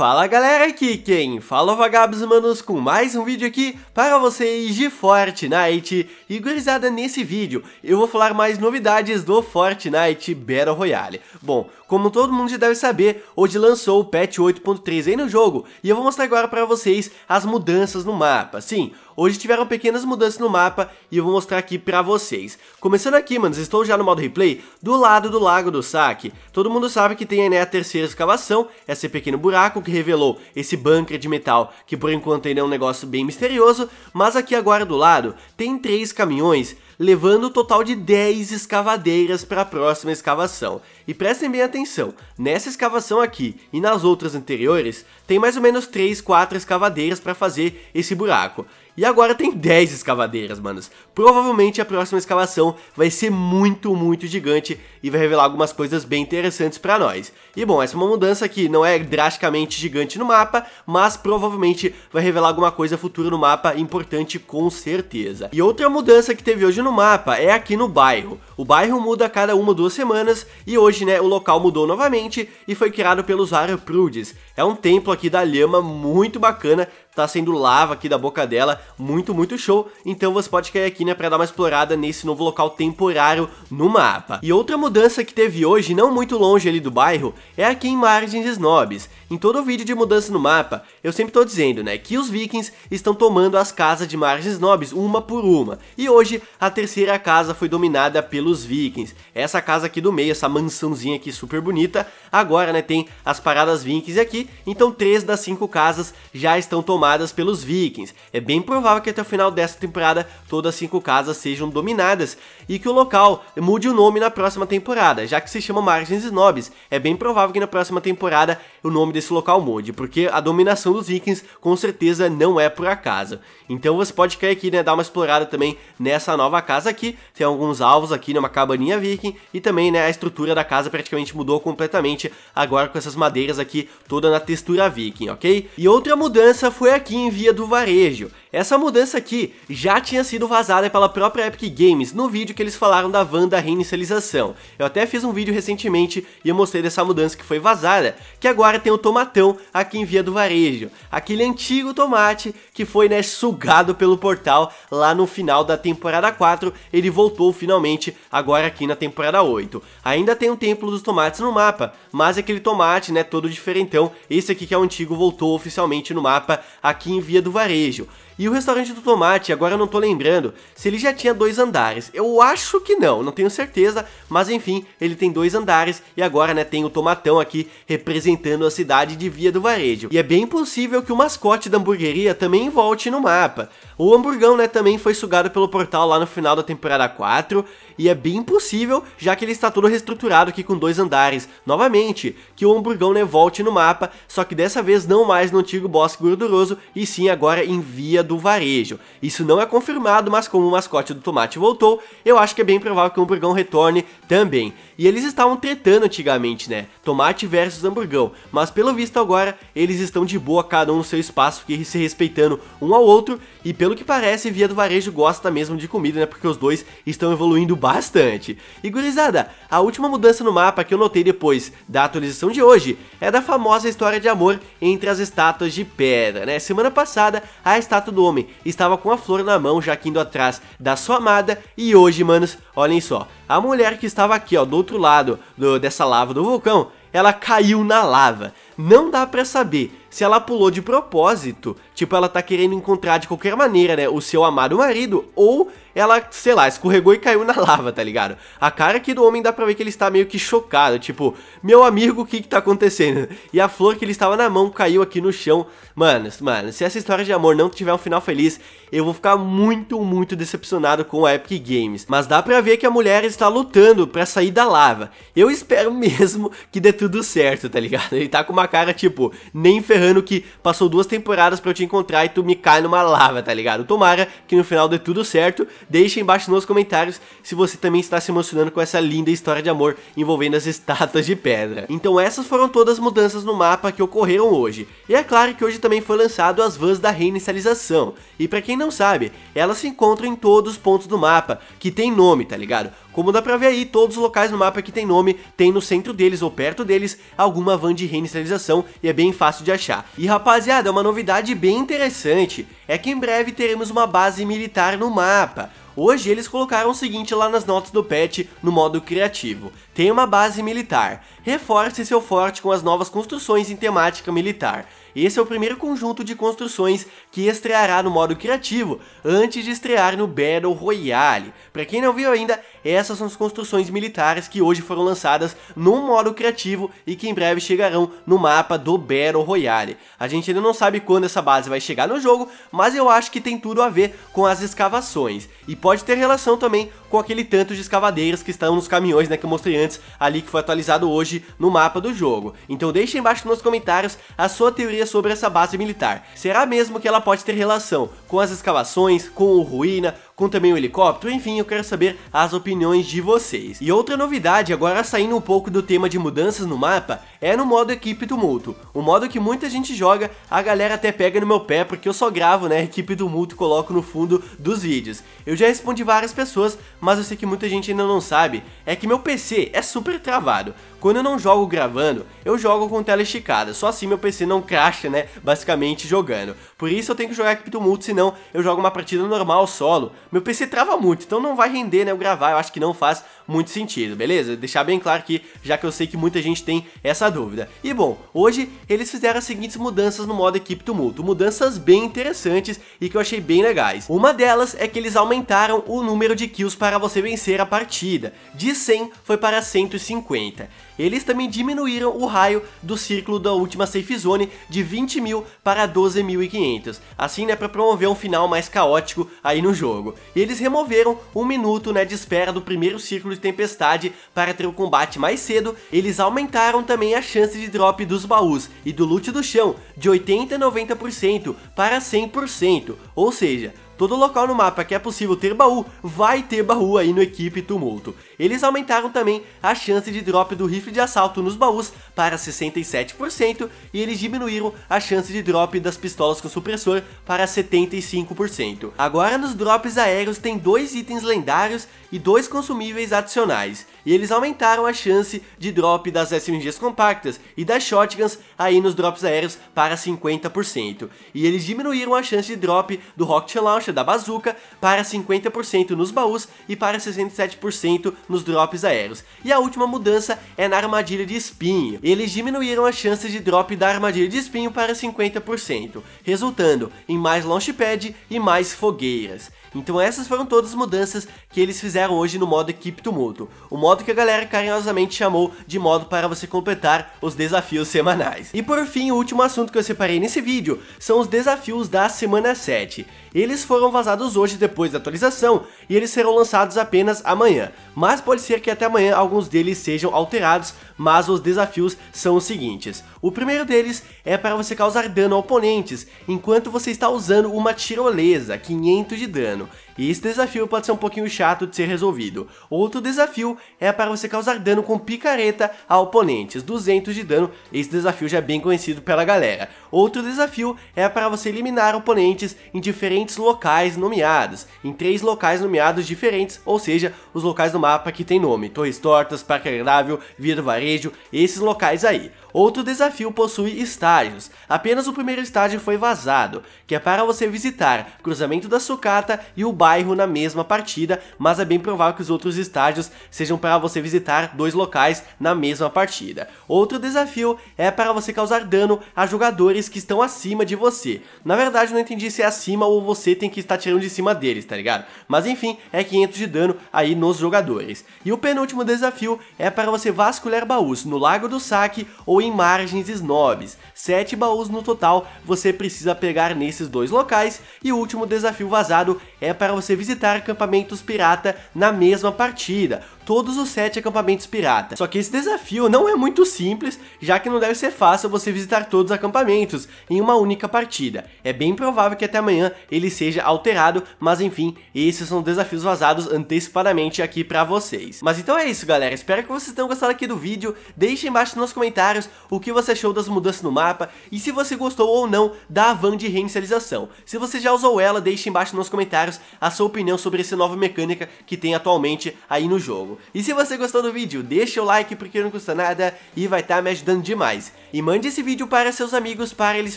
Fala galera, aqui quem fala é vagabos manos com mais um vídeo aqui para vocês de Fortnite E gurizada, nesse vídeo eu vou falar mais novidades do Fortnite Battle Royale Bom, como todo mundo já deve saber, hoje lançou o patch 8.3 aí no jogo, e eu vou mostrar agora para vocês as mudanças no mapa. Sim, hoje tiveram pequenas mudanças no mapa e eu vou mostrar aqui para vocês. Começando aqui, manos, estou já no modo replay, do lado do Lago do Saque. Todo mundo sabe que tem né, a terceira escavação, esse pequeno buraco que revelou esse bunker de metal, que por enquanto ainda é um negócio bem misterioso, mas aqui agora do lado tem três caminhões levando o total de 10 escavadeiras para a próxima escavação. E prestem bem atenção, nessa escavação aqui e nas outras anteriores, tem mais ou menos 3, 4 escavadeiras para fazer esse buraco. E agora tem 10 escavadeiras, manos. Provavelmente a próxima escavação vai ser muito, muito gigante e vai revelar algumas coisas bem interessantes pra nós. E bom, essa é uma mudança que não é drasticamente gigante no mapa, mas provavelmente vai revelar alguma coisa futura no mapa importante com certeza. E outra mudança que teve hoje no mapa é aqui no bairro. O bairro muda a cada uma ou duas semanas e hoje, né, o local mudou novamente e foi criado pelos Prudes. É um templo aqui da lhama muito bacana tá sendo lava aqui da boca dela, muito, muito show. Então você pode cair aqui, né, pra dar uma explorada nesse novo local temporário no mapa. E outra mudança que teve hoje, não muito longe ali do bairro, é aqui em Margens Snobs. Em todo vídeo de mudança no mapa, eu sempre tô dizendo, né, que os vikings estão tomando as casas de Margens Snobs uma por uma. E hoje, a terceira casa foi dominada pelos vikings. Essa casa aqui do meio, essa mansãozinha aqui super bonita, agora, né, tem as paradas vikings aqui, então três das cinco casas já estão tomando tomadas pelos vikings. É bem provável que até o final dessa temporada todas as cinco casas sejam dominadas e que o local mude o nome na próxima temporada, já que se chama Margens Snobs. É bem provável que na próxima temporada o nome desse local mude, porque a dominação dos vikings com certeza não é por acaso. Então você pode cair aqui, né, dar uma explorada também nessa nova casa aqui, tem alguns alvos aqui numa cabaninha viking e também, né, a estrutura da casa praticamente mudou completamente agora com essas madeiras aqui toda na textura viking, ok? E outra mudança foi aqui em via do varejo essa mudança aqui já tinha sido vazada pela própria Epic Games no vídeo que eles falaram da Wanda reinicialização. Eu até fiz um vídeo recentemente e eu mostrei dessa mudança que foi vazada, que agora tem o tomatão aqui em Via do Varejo, aquele antigo tomate que foi né, sugado pelo portal lá no final da temporada 4, ele voltou finalmente agora aqui na temporada 8. Ainda tem o um Templo dos Tomates no mapa, mas é aquele tomate né, todo diferentão, esse aqui que é o antigo voltou oficialmente no mapa aqui em Via do Varejo. E o restaurante do Tomate, agora eu não tô lembrando se ele já tinha dois andares. Eu acho que não, não tenho certeza, mas enfim, ele tem dois andares e agora, né, tem o Tomatão aqui representando a cidade de Via do Varejo. E é bem possível que o mascote da hamburgueria também volte no mapa. O hamburgão, né, também foi sugado pelo portal lá no final da temporada 4 e é bem possível, já que ele está todo reestruturado aqui com dois andares, novamente, que o Hamburgão né, volte no mapa, só que dessa vez não mais no antigo boss gorduroso, e sim agora em Via do Varejo. Isso não é confirmado, mas como o mascote do Tomate voltou, eu acho que é bem provável que o Hamburgão retorne também. E eles estavam tretando antigamente, né? Tomate versus Hamburgão, mas pelo visto agora eles estão de boa, cada um no seu espaço, que se respeitando um ao outro, e pelo que parece, Via do Varejo gosta mesmo de comida, né? Porque os dois estão evoluindo bastante bastante. E gurizada, a última mudança no mapa que eu notei depois da atualização de hoje é da famosa história de amor entre as estátuas de pedra, né? Semana passada, a estátua do homem estava com a flor na mão, já que indo atrás da sua amada, e hoje, manos, olhem só, a mulher que estava aqui, ó, do outro lado do, dessa lava do vulcão, ela caiu na lava. Não dá para saber se ela pulou de propósito, tipo ela tá querendo encontrar de qualquer maneira, né, o seu amado marido, ou ela, sei lá, escorregou e caiu na lava, tá ligado? A cara aqui do homem dá pra ver que ele está meio que chocado, tipo, meu amigo, o que que tá acontecendo? E a flor que ele estava na mão caiu aqui no chão. Mano, mano, se essa história de amor não tiver um final feliz, eu vou ficar muito, muito decepcionado com a Epic Games. Mas dá pra ver que a mulher está lutando pra sair da lava. Eu espero mesmo que dê tudo certo, tá ligado? Ele tá com uma cara, tipo, nem ferrando que passou duas temporadas pra eu te encontrar e tu me cai numa lava, tá ligado? Tomara que no final dê tudo certo Deixe embaixo nos comentários se você também está se emocionando com essa linda história de amor envolvendo as estátuas de pedra. Então essas foram todas as mudanças no mapa que ocorreram hoje. E é claro que hoje também foi lançado as vans da reinicialização. E para quem não sabe, elas se encontram em todos os pontos do mapa, que tem nome, tá ligado? Como dá pra ver aí, todos os locais no mapa que tem nome, tem no centro deles ou perto deles alguma van de reinicialização e é bem fácil de achar. E rapaziada, é uma novidade bem interessante, é que em breve teremos uma base militar no mapa. Hoje eles colocaram o seguinte lá nas notas do patch no modo criativo. Tem uma base militar. Reforce seu forte com as novas construções em temática militar. Esse é o primeiro conjunto de construções que estreará no modo criativo, antes de estrear no Battle Royale. Para quem não viu ainda, essas são as construções militares que hoje foram lançadas no modo criativo e que em breve chegarão no mapa do Battle Royale. A gente ainda não sabe quando essa base vai chegar no jogo, mas eu acho que tem tudo a ver com as escavações. E pode ter relação também com aquele tanto de escavadeiras que estão nos caminhões né, que eu mostrei antes, ali que foi atualizado hoje no mapa do jogo. Então deixa embaixo nos comentários a sua teoria teoria sobre essa base militar. Será mesmo que ela pode ter relação com as escavações, com o ruína, com também o helicóptero, enfim, eu quero saber as opiniões de vocês. E outra novidade, agora saindo um pouco do tema de mudanças no mapa, é no modo equipe tumulto, o modo que muita gente joga, a galera até pega no meu pé, porque eu só gravo, né, equipe tumulto e coloco no fundo dos vídeos. Eu já respondi várias pessoas, mas eu sei que muita gente ainda não sabe, é que meu PC é super travado, quando eu não jogo gravando, eu jogo com tela esticada, só assim meu PC não cracha, né, basicamente jogando. Por isso eu tenho que jogar equipe tumulto, senão eu jogo uma partida normal, solo, meu PC trava muito, então não vai render, né, eu gravar, eu acho que não faz muito sentido, beleza? Deixar bem claro aqui, já que eu sei que muita gente tem essa dúvida. E bom, hoje eles fizeram as seguintes mudanças no modo Equipe Tumulto, mudanças bem interessantes e que eu achei bem legais. Uma delas é que eles aumentaram o número de kills para você vencer a partida, de 100 foi para 150. Eles também diminuíram o raio do círculo da última safe zone de 20 mil para 12.500, assim né, para promover um final mais caótico aí no jogo e eles removeram um minuto né, de espera do primeiro círculo de tempestade para ter o combate mais cedo, eles aumentaram também a chance de drop dos baús e do loot do chão de 80% a 90% para 100%, ou seja, todo local no mapa que é possível ter baú, vai ter baú aí no Equipe Tumulto. Eles aumentaram também a chance de drop do rifle de assalto nos baús para 67% e eles diminuíram a chance de drop das pistolas com supressor para 75%. Agora nos drops aéreos tem dois itens lendários e dois consumíveis adicionais, e eles aumentaram a chance de drop das SMGs compactas e das shotguns aí nos drops aéreos para 50%, e eles diminuíram a chance de drop do rocket launcher da bazuca para 50% nos baús e para 67% nos drops aéreos. E a última mudança é na armadilha de espinho, eles diminuíram a chance de drop da armadilha de espinho para 50%, resultando em mais launchpad e mais fogueiras. Então essas foram todas as mudanças que eles fizeram hoje no modo Equipe Tumulto, o modo que a galera carinhosamente chamou de modo para você completar os desafios semanais. E por fim, o último assunto que eu separei nesse vídeo são os desafios da semana 7. Eles foram vazados hoje depois da atualização e eles serão lançados apenas amanhã, mas pode ser que até amanhã alguns deles sejam alterados, mas os desafios são os seguintes. O primeiro deles é para você causar dano a oponentes enquanto você está usando uma tirolesa, 500 de dano. italiano e esse desafio pode ser um pouquinho chato de ser resolvido. Outro desafio é para você causar dano com picareta a oponentes, 200 de dano, esse desafio já é bem conhecido pela galera. Outro desafio é para você eliminar oponentes em diferentes locais nomeados, em três locais nomeados diferentes, ou seja, os locais do mapa que tem nome, Torres Tortas, Parque Agradável, Via do Varejo, esses locais aí. Outro desafio possui estágios. Apenas o primeiro estágio foi vazado, que é para você visitar Cruzamento da Sucata e o Bairro bairro na mesma partida, mas é bem provável que os outros estádios sejam para você visitar dois locais na mesma partida. Outro desafio é para você causar dano a jogadores que estão acima de você. Na verdade, não entendi se é acima ou você tem que estar tirando de cima deles, tá ligado? Mas enfim, é 500 de dano aí nos jogadores. E o penúltimo desafio é para você vasculhar baús no Lago do Saque ou em margens snobs. Sete baús no total você precisa pegar nesses dois locais. E o último desafio vazado é para você visitar acampamentos pirata na mesma partida todos os sete acampamentos pirata. Só que esse desafio não é muito simples, já que não deve ser fácil você visitar todos os acampamentos em uma única partida. É bem provável que até amanhã ele seja alterado, mas enfim, esses são desafios vazados antecipadamente aqui pra vocês. Mas então é isso galera, espero que vocês tenham gostado aqui do vídeo, deixe embaixo nos comentários o que você achou das mudanças no mapa e se você gostou ou não da van de reinicialização. Se você já usou ela, deixe embaixo nos comentários a sua opinião sobre essa nova mecânica que tem atualmente aí no jogo. E se você gostou do vídeo, deixa o like porque não custa nada e vai estar tá me ajudando demais. E mande esse vídeo para seus amigos para eles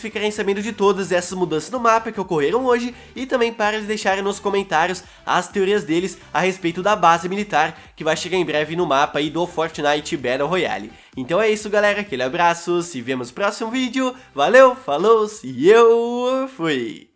ficarem sabendo de todas essas mudanças no mapa que ocorreram hoje e também para eles deixarem nos comentários as teorias deles a respeito da base militar que vai chegar em breve no mapa aí do Fortnite Battle Royale. Então é isso galera, aquele abraço, se vemos no próximo vídeo, valeu, falou e eu fui!